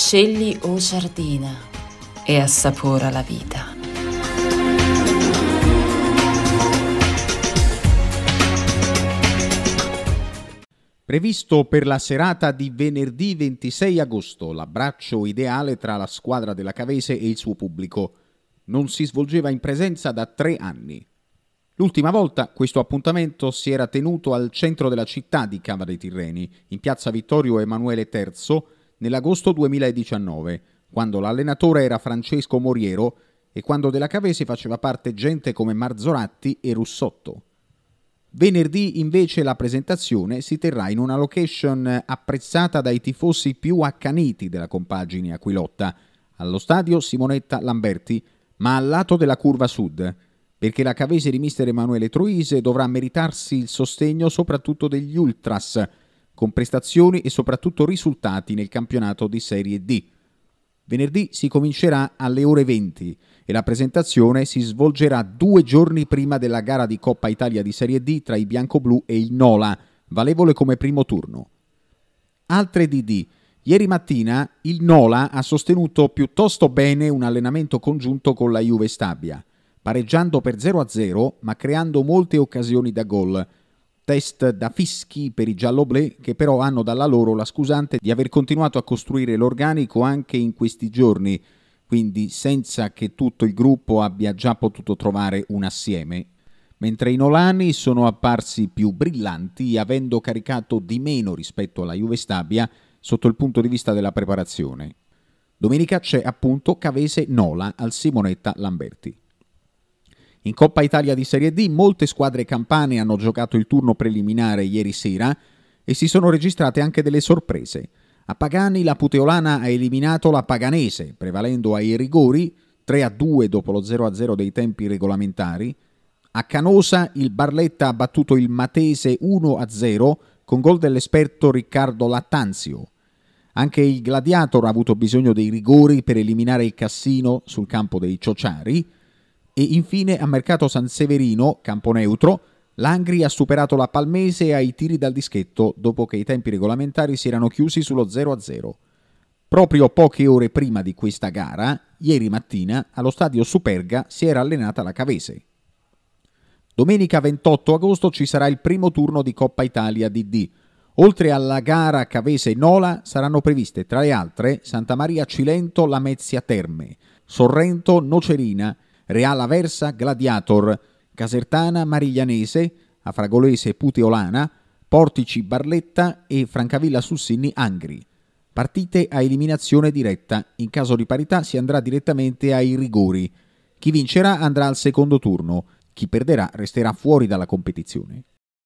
Scegli o giardina e assapora la vita. Previsto per la serata di venerdì 26 agosto l'abbraccio ideale tra la squadra della Cavese e il suo pubblico. Non si svolgeva in presenza da tre anni. L'ultima volta questo appuntamento si era tenuto al centro della città di Cava dei Tirreni, in piazza Vittorio Emanuele III, nell'agosto 2019, quando l'allenatore era Francesco Moriero e quando della Cavese faceva parte gente come Marzoratti e Russotto. Venerdì invece la presentazione si terrà in una location apprezzata dai tifosi più accaniti della compagine Aquilotta, allo stadio Simonetta Lamberti, ma al lato della curva sud, perché la cavese di mister Emanuele Troise dovrà meritarsi il sostegno soprattutto degli ultras, con prestazioni e soprattutto risultati nel campionato di Serie D. Venerdì si comincerà alle ore 20 e la presentazione si svolgerà due giorni prima della gara di Coppa Italia di Serie D tra i bianco-blu e il Nola, valevole come primo turno. Altre DD. Ieri mattina il Nola ha sostenuto piuttosto bene un allenamento congiunto con la Juve Stabia, pareggiando per 0-0 ma creando molte occasioni da gol test da fischi per i gialloblè che però hanno dalla loro la scusante di aver continuato a costruire l'organico anche in questi giorni, quindi senza che tutto il gruppo abbia già potuto trovare un assieme. Mentre i Nolani sono apparsi più brillanti avendo caricato di meno rispetto alla Juve Stabia sotto il punto di vista della preparazione. Domenica c'è appunto Cavese Nola al Simonetta Lamberti. In Coppa Italia di Serie D molte squadre campane hanno giocato il turno preliminare ieri sera e si sono registrate anche delle sorprese. A Pagani la Puteolana ha eliminato la Paganese, prevalendo ai rigori 3 2 dopo lo 0 0 dei tempi regolamentari. A Canosa il Barletta ha battuto il Matese 1 0 con gol dell'esperto Riccardo Lattanzio. Anche il Gladiator ha avuto bisogno dei rigori per eliminare il Cassino sul campo dei Ciociari. E infine a mercato San Severino, campo neutro, l'Angri ha superato la Palmese ai tiri dal dischetto dopo che i tempi regolamentari si erano chiusi sullo 0-0. Proprio poche ore prima di questa gara, ieri mattina, allo stadio Superga si era allenata la Cavese. Domenica 28 agosto ci sarà il primo turno di Coppa Italia DD. Oltre alla gara Cavese-Nola saranno previste, tra le altre, Santa Maria Cilento-Lamezia Terme, Sorrento-Nocerina, Real Aversa Gladiator, Casertana Mariglianese, Afragolese Puteolana, Portici Barletta e Francavilla Sussinni Angri. Partite a eliminazione diretta. In caso di parità si andrà direttamente ai rigori. Chi vincerà andrà al secondo turno, chi perderà resterà fuori dalla competizione.